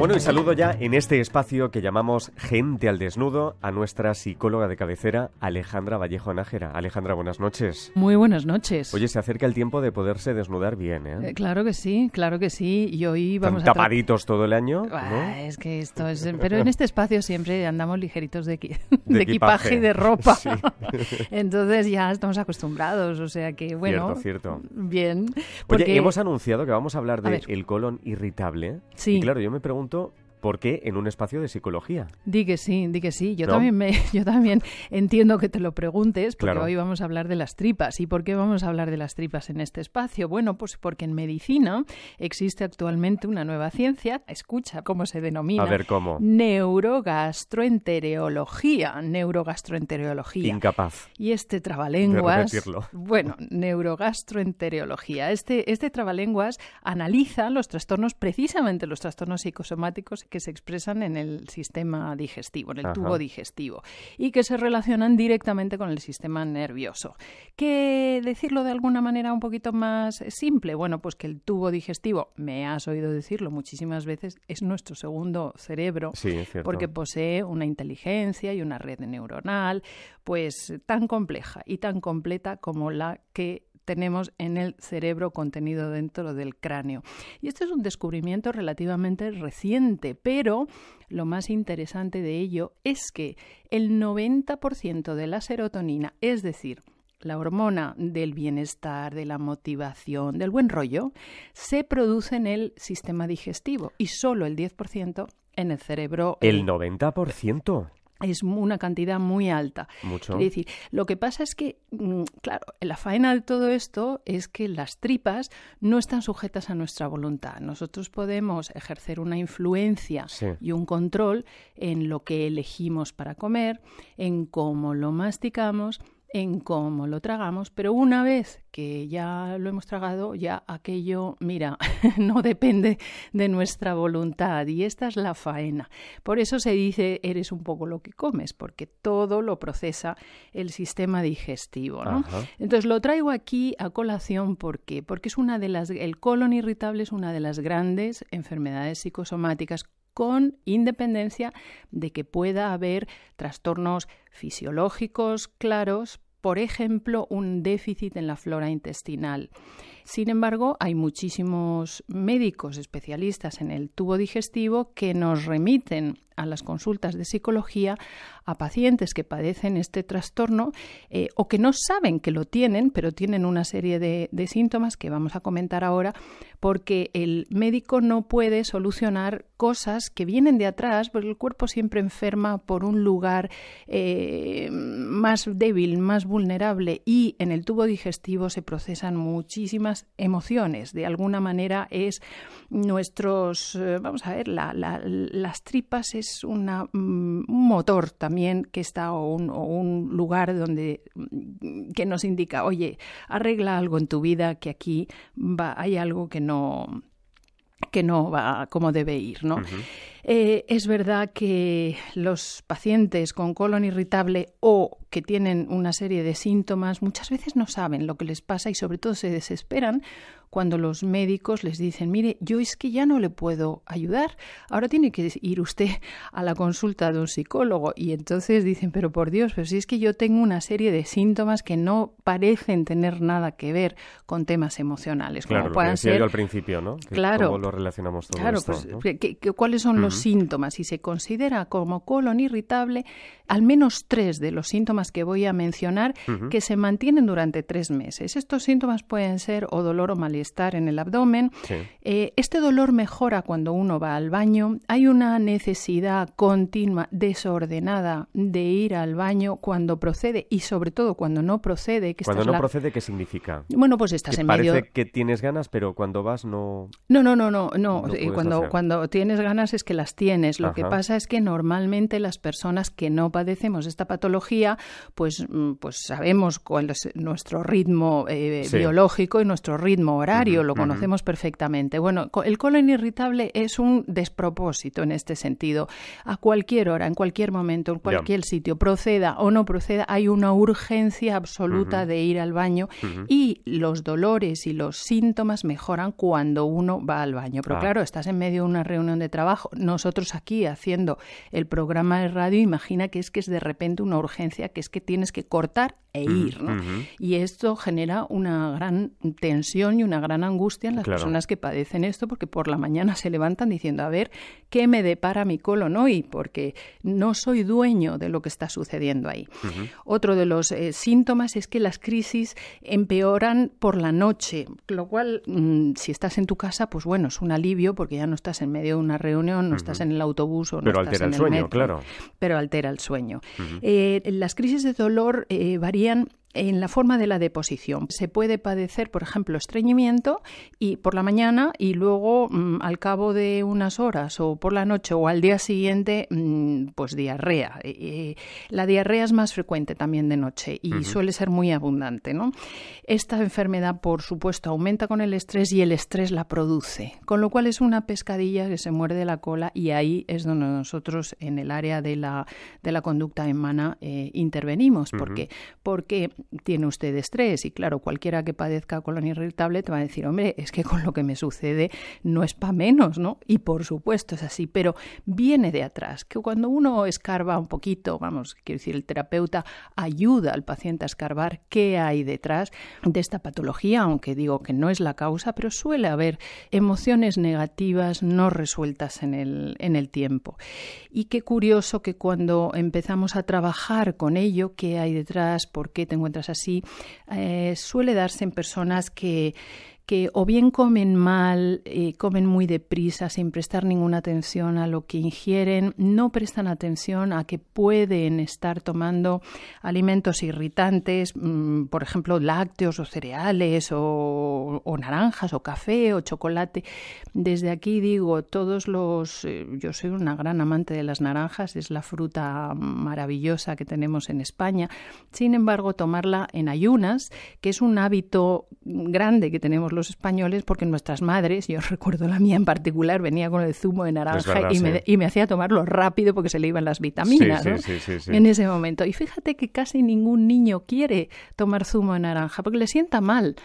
Bueno, y saludo ya en este espacio que llamamos Gente al Desnudo a nuestra psicóloga de cabecera, Alejandra Vallejo Nájera. Alejandra, buenas noches. Muy buenas noches. Oye, se acerca el tiempo de poderse desnudar bien, ¿eh? eh claro que sí, claro que sí. Y hoy vamos Tapaditos todo el año. Ah, es que esto es... Pero en este espacio siempre andamos ligeritos de, equipaje. y de ropa. Sí. Entonces ya estamos acostumbrados, o sea que bueno. Cierto, cierto. Bien. Porque... Oye, hemos anunciado que vamos a hablar del colon irritable. Sí. claro, yo me pregunto punto ¿Por qué en un espacio de psicología? Di que sí, di que sí. Yo, también, me, yo también entiendo que te lo preguntes, porque hoy vamos a hablar de las tripas. ¿Y por qué vamos a hablar de las tripas en este espacio? Bueno, pues porque en medicina existe actualmente una nueva ciencia, escucha cómo se denomina. A ver cómo. Neurogastroenterología. Neurogastroenterología. Incapaz. Y este trabalenguas. bueno, neurogastroenterología. Este, este trabalenguas analiza los trastornos, precisamente los trastornos psicosomáticos que se expresan en el sistema digestivo, en el tubo digestivo, y que se relacionan directamente con el sistema nervioso. ¿Qué decirlo de alguna manera un poquito más simple? Bueno, pues que el tubo digestivo, me has oído decirlo muchísimas veces, es nuestro segundo cerebro, porque posee una inteligencia y una red neuronal, pues tan compleja y tan completa como la que tenemos en el cerebro contenido dentro del cráneo. Y este es un descubrimiento relativamente reciente, pero lo más interesante de ello es que el 90% de la serotonina, es decir, la hormona del bienestar, de la motivación, del buen rollo, se produce en el sistema digestivo y solo el 10% en el cerebro. ¿El 90%? Eh, es una cantidad muy alta. decir, lo que pasa es que, mm, claro, la faena de todo esto es que las tripas no están sujetas a nuestra voluntad. Nosotros podemos ejercer una influencia y un control en lo que elegimos para comer, en cómo lo masticamos en cómo lo tragamos, pero una vez que ya lo hemos tragado, ya aquello, mira, no depende de nuestra voluntad y esta es la faena. Por eso se dice eres un poco lo que comes, porque todo lo procesa el sistema digestivo. ¿no? Entonces lo traigo aquí a colación porque porque es una de las el colon irritable es una de las grandes enfermedades psicosomáticas con independencia de que pueda haber trastornos fisiológicos claros, por ejemplo, un déficit en la flora intestinal. Sin embargo, hay muchísimos médicos especialistas en el tubo digestivo que nos remiten a las consultas de psicología a pacientes que padecen este trastorno eh, o que no saben que lo tienen, pero tienen una serie de, síntomas que vamos a comentar ahora, porque el médico no puede solucionar cosas que vienen de atrás, porque el cuerpo siempre enferma por un lugar eh, más débil, más vulnerable y en el tubo digestivo se procesan muchísimas emociones. De alguna manera es nuestros, eh, vamos a ver, las tripas es es mm, un motor también que está o un, lugar donde mm, que nos indica, oye, arregla algo en tu vida que aquí va, hay algo que no que no va como debe ir, ¿no? Eh, es verdad que los pacientes con colon irritable o que tienen una serie de síntomas muchas veces no saben lo que les pasa y sobre todo se desesperan cuando los médicos les dicen, mire, yo es que ya no le puedo ayudar, ahora tiene que ir usted a la consulta de un psicólogo. Y entonces dicen, pero por Dios, pero si es que yo tengo una serie de síntomas que no parecen tener nada que ver con temas emocionales. Claro, como puedan ser... al principio, ¿no? claro. ¿Cómo lo relacionamos todo pues, ¿cuáles son los síntomas? Si se considera como colon irritable, al menos tres de los síntomas que voy a mencionar que se mantienen durante tres meses. Estos síntomas pueden ser o dolor o malestar en el abdomen. Eh, este dolor mejora cuando uno va al baño. Hay una necesidad continua, desordenada, de ir al baño cuando procede y sobre todo cuando no procede. Que cuando no procede, ¿qué significa? Bueno, pues estás que en parece que tienes ganas, pero cuando vas no... No, no, no, no. no. Eh, cuando, cuando tienes ganas es que las tienes. Lo que pasa es que normalmente las personas que no padecemos esta patología, pues, mm, pues sabemos cuál es nuestro ritmo eh, biológico y nuestro ritmo horario, lo conocemos perfectamente. Bueno, el colon irritable es un despropósito en este sentido. A cualquier hora, en cualquier momento, en cualquier sitio, proceda o no proceda, hay una urgencia absoluta de ir al baño y los dolores y los síntomas mejoran cuando uno va al baño. Pero ah. claro, estás en medio de una reunión de trabajo. Nosotros aquí haciendo el programa de radio, imagina que es que es de repente una urgencia, que es que tienes que cortar e mm, ir. ¿no? Y esto genera una gran tensión y una gran angustia en las personas que padecen esto, porque por la mañana se levantan diciendo, a ver, ¿qué me depara mi colon hoy? Porque no soy dueño de lo que está sucediendo ahí. Otro de los eh, síntomas es que las crisis empeoran por la noche, lo cual, mm, si estás en tu casa, pues bueno, es un alivio porque ya no estás en medio de una reunión, no estás en el autobús o no estás en el, el sueño, claro. Pero altera el sueño. Eh, las crisis de dolor eh, varían en la forma de la deposición. Se puede padecer, por ejemplo, estreñimiento y por la mañana y luego mm, al cabo de unas horas o por la noche o al día siguiente, mm, pues diarrea. Eh, eh, la diarrea es más frecuente también de noche y suele ser muy abundante. Esta enfermedad, por supuesto, aumenta con el estrés y el estrés la produce, con lo cual es una pescadilla que se muerde la cola y ahí es donde nosotros en el área de la, de la conducta en eh, intervenimos. ¿Por qué? Porque tiene usted estrés y claro, cualquiera que padezca colon irritable te va a decir, hombre, es que con lo que me sucede no es para menos, ¿no? Y por supuesto es así, pero viene de atrás, que cuando uno escarba un poquito, vamos, quiero decir, el terapeuta ayuda al paciente a escarbar qué hay detrás de esta patología, aunque digo que no es la causa, pero suele haber emociones negativas no resueltas en el, en el tiempo. Y qué curioso que cuando empezamos a trabajar con ello, qué hay detrás, por qué tengo mientras así, eh, suele darse en personas que, que o bien comen mal, eh, comen muy deprisa sin prestar ninguna atención a lo que ingieren, no prestan atención a que pueden estar tomando alimentos irritantes, mm, por ejemplo, lácteos o cereales o, naranjas o café o chocolate. Desde aquí digo, todos los... Eh, yo soy una gran amante de las naranjas, es la fruta maravillosa que tenemos en España. Sin embargo, tomarla en ayunas, que es un hábito grande que tenemos los españoles porque nuestras madres, yo recuerdo la mía en particular, venía con el zumo de naranja y, me, y, me, hacía tomarlo rápido porque se le iban las vitaminas en ese momento. Y fíjate que casi ningún niño quiere tomar zumo de naranja porque le sienta mal.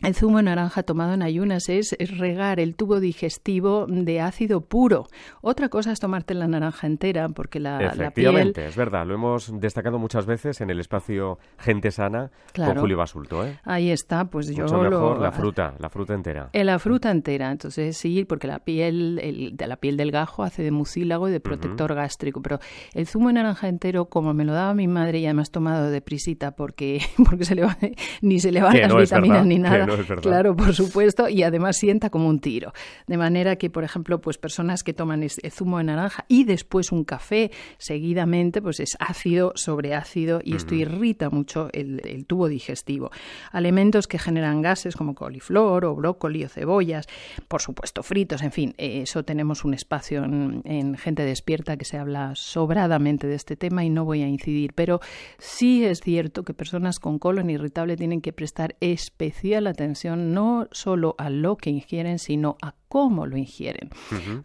El zumo de naranja tomado en ayunas es regar el tubo digestivo de ácido puro. Otra cosa es tomarte la naranja entera, porque la, Efectivamente, piel... es verdad. Lo hemos destacado muchas veces en el espacio Gente Sana con Julio Basulto. ¿eh? Ahí está, pues yo Mucho mejor lo... la fruta, la fruta entera. Eh, la fruta entera, entonces sí, porque la piel, la piel del gajo hace de mucílago y de protector gástrico. Pero el zumo de naranja entero, como me lo daba mi madre ya me has tomado de prisita porque, porque se le va, ni se le van las vitaminas ni nada. Claro, por supuesto, y además sienta como un tiro. De manera que, por ejemplo, pues personas que toman eh, zumo de naranja y después un café, seguidamente, pues es ácido sobre ácido y esto irrita mucho el, tubo digestivo. Alimentos que generan gases como coliflor o brócoli o cebollas, por supuesto fritos, en fin, eh, eso tenemos un espacio en, en Gente Despierta que se habla sobradamente de este tema y no voy a incidir, pero sí es cierto que personas con colon irritable tienen que prestar especial atención atención no solo a lo que ingieren, sino a cómo lo ingieren.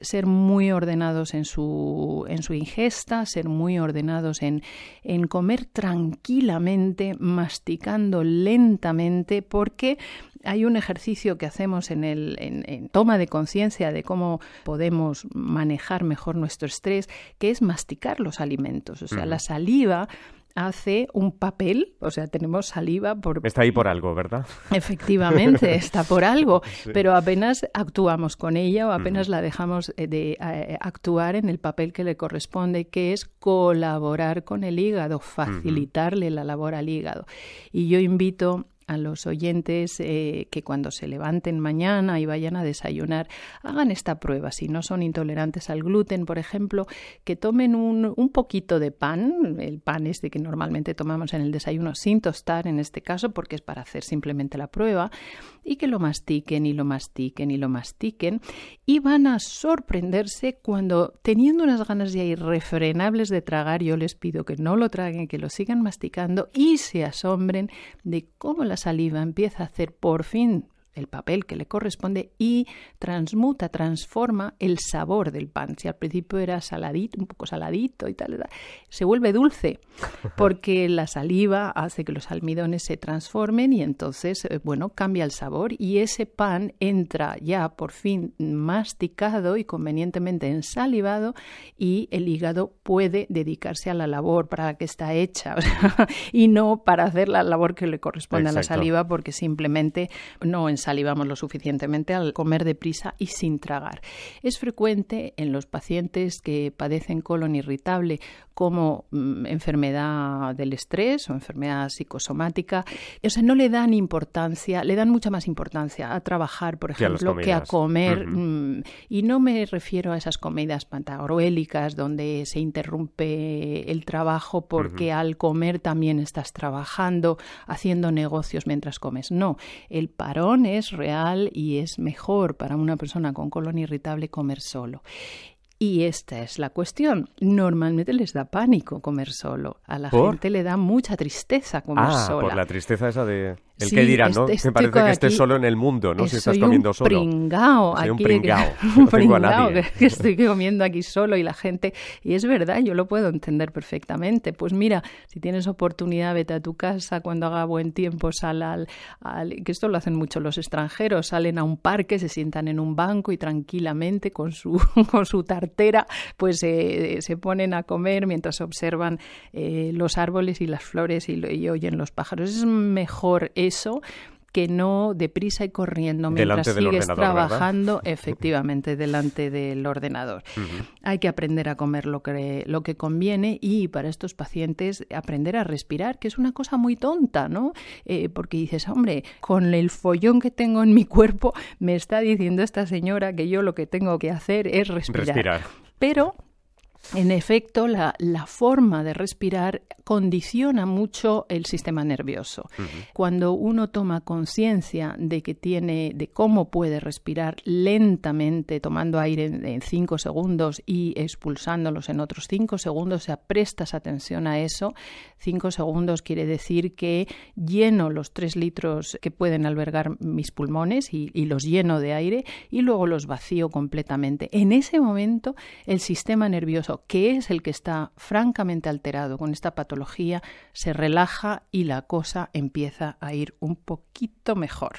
Ser muy ordenados en su, en su ingesta, ser muy ordenados en, en comer tranquilamente, masticando lentamente, porque hay un ejercicio que hacemos en, el, en, toma de conciencia de cómo podemos manejar mejor nuestro estrés, que es masticar los alimentos. O sea, la saliva hace un papel, o sea, tenemos saliva por... Está ahí por algo, ¿verdad? Efectivamente, está por algo, pero apenas actuamos con ella o apenas la dejamos eh, de, eh, actuar en el papel que le corresponde, que es colaborar con el hígado, facilitarle la labor al hígado. Y yo invito a los oyentes eh, que cuando se levanten mañana y vayan a desayunar, hagan esta prueba. Si no son intolerantes al gluten, por ejemplo, que tomen un, un poquito de pan, el pan este que normalmente tomamos en el desayuno sin tostar en este caso, porque es para hacer simplemente la prueba, y que lo mastiquen y lo mastiquen y lo mastiquen. Y van a sorprenderse cuando, teniendo unas ganas ya irrefrenables de tragar, yo les pido que no lo traguen, que lo sigan masticando y se asombren de cómo la saliva empieza a hacer por fin el papel que le corresponde y transmuta, transforma el sabor del pan. Si al principio era saladito, un poco saladito y tal, se vuelve dulce porque la saliva hace que los almidones se transformen y entonces, eh, bueno, cambia el sabor y ese pan entra ya por fin masticado y convenientemente ensalivado y el hígado puede dedicarse a la labor para la que está hecha y no para hacer la labor que le corresponde a la saliva porque simplemente no ensalivado salivamos lo suficientemente al comer deprisa y sin tragar. Es frecuente en los pacientes que padecen colon irritable como mm, enfermedad del estrés o enfermedad psicosomática. O sea, no le dan importancia, le dan mucha más importancia a trabajar, por ejemplo, que a comer. Mm, y no me refiero a esas comidas pantagruélicas donde se interrumpe el trabajo porque al comer también estás trabajando, haciendo negocios mientras comes. No, el parón es real y es mejor para una persona con colon irritable comer solo. Y esta es la cuestión. Normalmente les da pánico comer solo. A la gente le da mucha tristeza comer ah, Por la tristeza esa de. El que dirán, ¿no? Este me parece que estés solo en el mundo, ¿no? Si estás comiendo solo. Pringao soy un pringao. no a que estoy comiendo aquí solo y la gente. Y es verdad, yo lo puedo entender perfectamente. Pues mira, si tienes oportunidad, vete a tu casa cuando haga buen tiempo, sal al, que esto lo hacen mucho los extranjeros, salen a un parque, se sientan en un banco y tranquilamente con su, con su tartera, pues eh, eh, se ponen a comer mientras observan eh, los árboles y las flores y, y oyen los pájaros. Es mejor eso que no deprisa y corriendo mientras sigues trabajando efectivamente delante del ordenador. Hay que aprender a comer lo que, lo que conviene y para estos pacientes aprender a respirar, que es una cosa muy tonta, ¿no? Eh, porque dices, hombre, con el follón que tengo en mi cuerpo me está diciendo esta señora que yo lo que tengo que hacer es respirar. respirar. Pero en efecto, la, forma de respirar condiciona mucho el sistema nervioso. Cuando uno toma conciencia de que tiene, de cómo puede respirar lentamente, tomando aire en cinco segundos y expulsándolos en otros cinco segundos, o sea, prestas atención a eso. Cinco segundos quiere decir que lleno los tres litros que pueden albergar mis pulmones y los lleno de aire y luego los vacío completamente. En ese momento, el sistema nervioso que es el que está francamente alterado con esta patología, se relaja y la cosa empieza a ir un poquito mejor.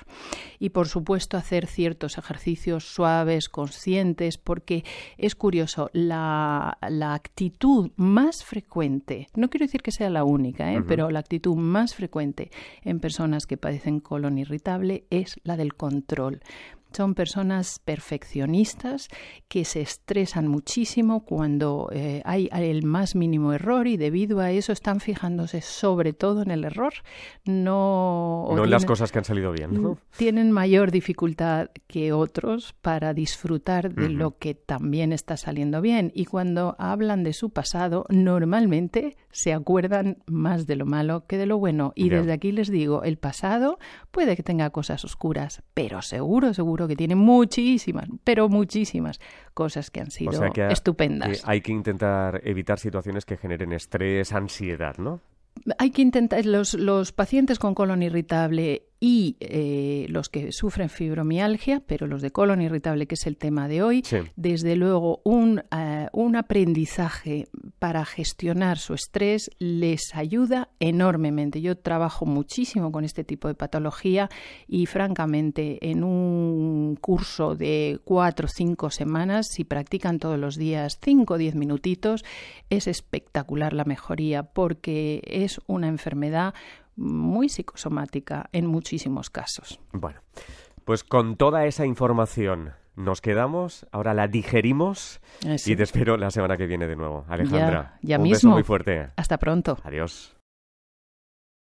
Y por supuesto hacer ciertos ejercicios suaves, conscientes, porque es curioso, la, actitud más frecuente, no quiero decir que sea la única, ¿eh? pero la actitud más frecuente en personas que padecen colon irritable es la del control son personas perfeccionistas que se estresan muchísimo cuando eh, hay el más mínimo error y debido a eso están fijándose sobre todo en el error, no, en las cosas que han salido bien. Mm, tienen mayor dificultad que otros para disfrutar de lo que también está saliendo bien y cuando hablan de su pasado normalmente se acuerdan más de lo malo que de lo bueno y desde aquí les digo, el pasado puede que tenga cosas oscuras, pero seguro, seguro que tiene muchísimas, pero muchísimas cosas que han sido estupendas. hay que intentar evitar situaciones que generen estrés, ansiedad, ¿no? Hay que intentar, los, los pacientes con colon irritable y eh, los que sufren fibromialgia, pero los de colon irritable, que es el tema de hoy, desde luego un, eh, un aprendizaje para gestionar su estrés les ayuda enormemente. Yo trabajo muchísimo con este tipo de patología y francamente en un curso de cuatro o cinco semanas, si practican todos los días cinco o diez minutitos, es espectacular la mejoría porque es una enfermedad muy psicosomática en muchísimos casos. Bueno, pues con toda esa información nos quedamos, ahora la digerimos y te espero la semana que viene de nuevo. Alejandra, ya, un mismo. beso muy fuerte. Hasta pronto. Adiós.